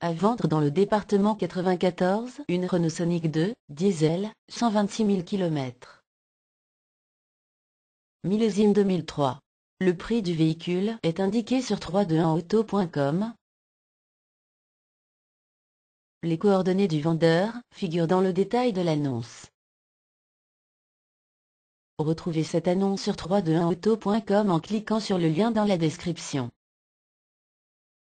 À vendre dans le département 94, une Renault Sonic 2, diesel, 126 000 km. Millésime 2003. Le prix du véhicule est indiqué sur 321auto.com. Les coordonnées du vendeur figurent dans le détail de l'annonce. Retrouvez cette annonce sur 321auto.com en cliquant sur le lien dans la description.